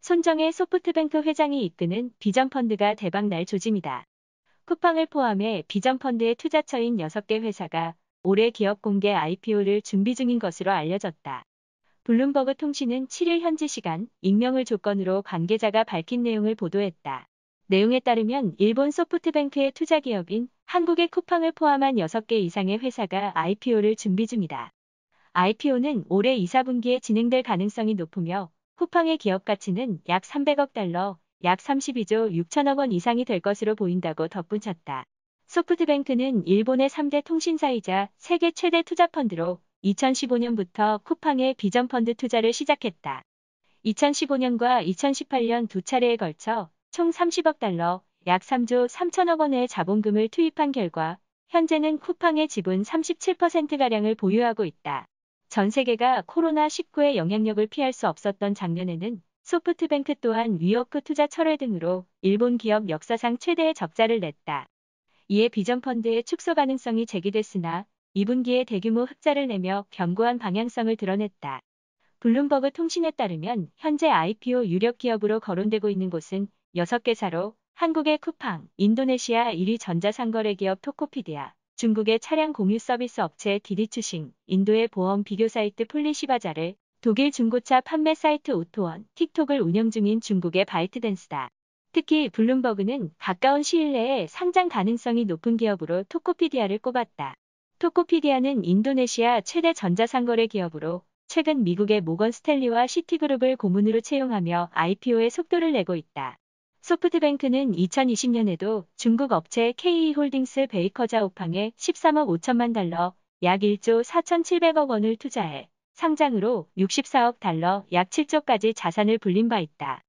손정의 소프트뱅크 회장이 이끄는 비전펀드가 대박날 조짐이다. 쿠팡을 포함해 비전펀드의 투자처인 6개 회사가 올해 기업 공개 IPO를 준비 중인 것으로 알려졌다. 블룸버그 통신은 7일 현지 시간 익명을 조건으로 관계자가 밝힌 내용을 보도했다. 내용에 따르면 일본 소프트뱅크의 투자 기업인 한국의 쿠팡을 포함한 6개 이상의 회사가 IPO를 준비 중이다. IPO는 올해 2, 4분기에 진행될 가능성이 높으며 쿠팡의 기업 가치는 약 300억 달러, 약 32조 6천억 원 이상이 될 것으로 보인다고 덧붙였다. 소프트뱅크는 일본의 3대 통신사이자 세계 최대 투자 펀드로 2015년부터 쿠팡의 비전 펀드 투자를 시작했다. 2015년과 2018년 두 차례에 걸쳐 총 30억 달러, 약 3조 3천억 원의 자본금을 투입한 결과 현재는 쿠팡의 지분 37%가량을 보유하고 있다. 전 세계가 코로나19의 영향력을 피할 수 없었던 작년에는 소프트뱅크 또한 위워크 투자 철회 등으로 일본 기업 역사상 최대의 적자를 냈다. 이에 비전펀드의 축소 가능성이 제기됐으나 2분기에 대규모 흑자를 내며 견고한 방향성을 드러냈다. 블룸버그 통신에 따르면 현재 IPO 유력 기업으로 거론되고 있는 곳은 6개사로 한국의 쿠팡, 인도네시아 1위 전자상거래기업 토코피디아, 중국의 차량 공유 서비스 업체 디디추싱, 인도의 보험 비교 사이트 폴리시바자를 독일 중고차 판매 사이트 오토원, 틱톡을 운영 중인 중국의 바이트댄스다. 특히 블룸버그는 가까운 시일 내에 상장 가능성이 높은 기업으로 토코피디아를 꼽았다. 토코피디아는 인도네시아 최대 전자상거래 기업으로 최근 미국의 모건 스탠리와 시티그룹을 고문으로 채용하며 IPO의 속도를 내고 있다. 소프트뱅크는 2020년에도 중국 업체 KE홀딩스 베이커자 오팡에 13억 5천만 달러, 약 1조 4,700억 원을 투자해 상장으로 64억 달러, 약 7조까지 자산을 불린 바 있다.